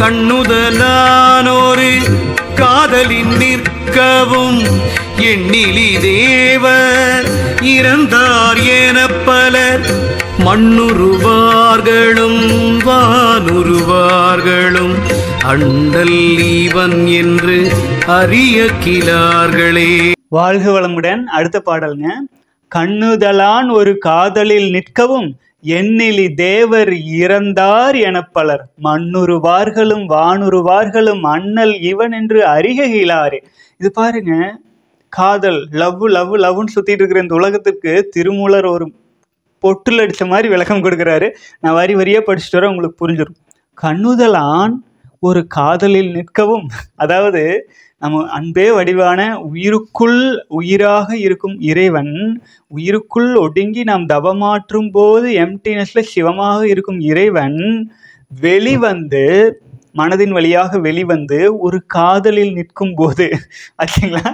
கண்ணுதலானோரு காதலின் நிற்கவும் எண்ணிலி தேவர் இறந்தார் என பலர் மண்ணுருவார்களும் வானுருவார்களும் அண்டல் ஈவன் என்று அறிய கிளார்களே வாழ்க வளமுடன் அடுத்த பாடலுங்க கண்ணுதலான் ஒரு காதலில் நிற்கவும் எண்ணிலி தேவர் இறந்தார் என பலர் மண்ணுருவார்களும் வானுருவார்களும் அண்ணல் இவன் என்று அறிகையிலாரே இது பாருங்க காதல் லவ் லவ் லவ்னு சுத்திட்டு இருக்கிற இந்த உலகத்துக்கு திருமூலர் ஒரு பொட்டில் அடித்த மாதிரி விளக்கம் கொடுக்குறாரு நான் வரி வரியாக படிச்சுட்டு வரேன் உங்களுக்கு புரிஞ்சிடும் கண்ணுதலான் ஒரு காதலில் நிற்கவும் அதாவது நம்ம அன்பே வடிவான உயிருக்குள் உயிராக இருக்கும் இறைவன் உயிருக்குள் ஒடுங்கி நாம் தவமாற்றும் போது எம்டினஸ்ல சிவமாக இருக்கும் இறைவன் வெளிவந்து மனதின் வழியாக வெளிவந்து ஒரு காதலில் நிற்கும் போது ஆச்சுங்களா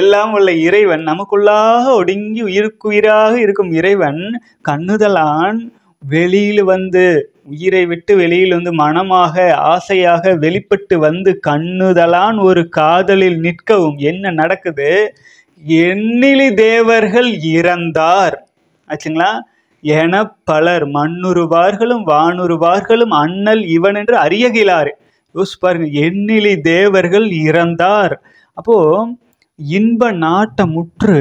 எல்லாம் உள்ள இறைவன் நமக்குள்ளாக ஒடுங்கி உயிருக்குயிராக இருக்கும் இறைவன் கண்ணுதலான் வெளியில் வந்து உயிரை விட்டு வெளியில் வந்து மனமாக ஆசையாக வெளிப்பட்டு வந்து கண்ணுதலான் ஒரு காதலில் நிற்கவும் என்ன நடக்குது எண்ணிலி தேவர்கள் இறந்தார் ஆச்சுங்களா என பலர் மண்ணுருவார்களும் வானுருவார்களும் அண்ணல் இவன் என்று அறியகிலார் யோசி பாருங்க எண்ணிலி தேவர்கள் இறந்தார் அப்போ இன்ப நாட்டமுற்று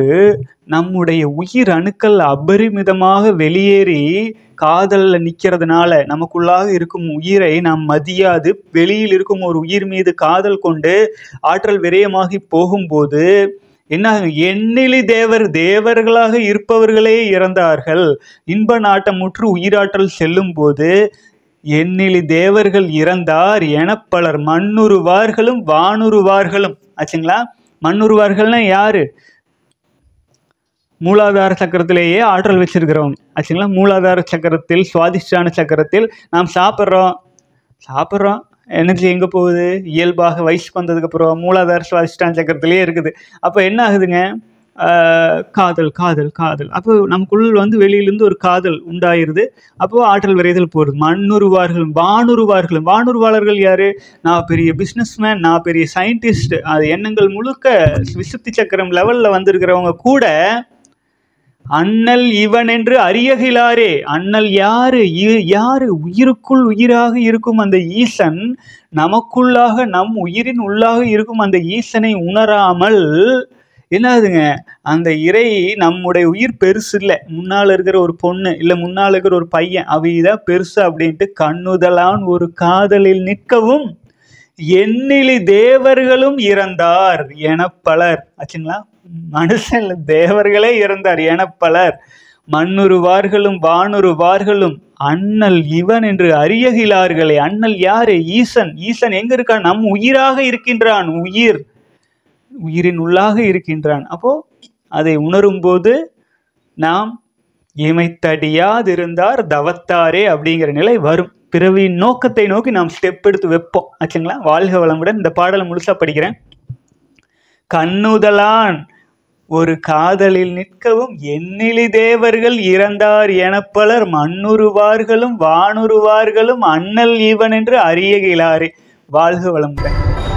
நம்முடைய உயிர் அணுக்கள் அபரிமிதமாக வெளியேறி காதலில் நிற்கிறதுனால நமக்குள்ளாக இருக்கும் உயிரை நாம் மதியாது வெளியில் இருக்கும் ஒரு உயிர் மீது காதல் கொண்டு ஆற்றல் விரயமாகி போகும்போது என்ன எண்ணிலி தேவர் தேவர்களாக இருப்பவர்களே இறந்தார்கள் இன்ப நாட்டமுற்று உயிராற்றல் செல்லும் போது எண்ணிலி தேவர்கள் இறந்தார் என பலர் மண்ணுருவார்களும் வானுருவார்களும் ஆச்சுங்களா மண்ணுருவார்கள்னா யாரு மூலாதார சக்கரத்திலேயே ஆற்றல் வச்சுருக்கிறோம் ஆச்சுங்களா மூலாதார சக்கரத்தில் சுவாதிஷ்டான சக்கரத்தில் நாம் சாப்பிட்றோம் சாப்பிட்றோம் எனர்ஜி எங்கே போகுது இயல்பாக வயசுக்கு வந்ததுக்கப்புறம் மூலாதார சுவாதிஷ்டான சக்கரத்திலேயே இருக்குது அப்போ என்ன ஆகுதுங்க காதல் காதல் காதல் அப்போ நமக்குள் வந்து வெளியிலேருந்து ஒரு காதல் உண்டாயிருது அப்போது ஆற்றல் விரைதல் போகிறது மண்ணுருவார்களும் வானுருவார்களும் வானுருவாளர்கள் யார் நான் பெரிய பிஸ்னஸ்மேன் நான் பெரிய சயின்டிஸ்ட் அது எண்ணங்கள் முழுக்க விசுப்தி சக்கரம் லெவலில் வந்திருக்கிறவங்க கூட அண்ணல் இவன் என்று அறியகிலாரே அண்ணல் யாரு யாரு உயிருக்குள் உயிராக இருக்கும் அந்த ஈசன் நமக்குள்ளாக நம் உயிரின் உள்ளாக இருக்கும் அந்த ஈசனை உணராமல் என்னாதுங்க அந்த இறை நம்முடைய உயிர் பெருசு இல்லை முன்னால் இருக்கிற ஒரு பொண்ணு இல்லை முன்னால் இருக்கிற ஒரு பையன் அவைதான் பெருசு அப்படின்ட்டு கண்ணுதலான் ஒரு காதலில் நிற்கவும் எண்ணிலி தேவர்களும் இறந்தார் என பலர் ஆச்சுங்களா மனுஷன் தேவர்களே இருந்தார் என பலர் மண்ணுருவார்களும் வானுருவார்களும் அண்ணல் இவன் என்று அறியகிலார்களே அண்ணல் யாரு ஈசன் ஈசன் எங்க இருக்கான் நம் உயிராக இருக்கின்றான் உயிர் உயிரின் உள்ளாக இருக்கின்றான் அப்போ அதை உணரும்போது நாம் இமைத்தடியாதிருந்தார் தவத்தாரே அப்படிங்கிற நிலை வரும் பிறவியின் நோக்கத்தை நோக்கி நாம் ஸ்டெப் எடுத்து வைப்போம் ஆச்சுங்களா வாழ்க வளமுடன் இந்த பாடலை முழுசா படிக்கிறேன் கண்ணுதலான் ஒரு காதலில் நிற்கவும் எண்ணிலி தேவர்கள் இறந்தார் என பலர் மண்ணுருவார்களும் வானுருவார்களும் அண்ணல் இவன் என்று அறியகிலாரே வாழ்க வளமுடன்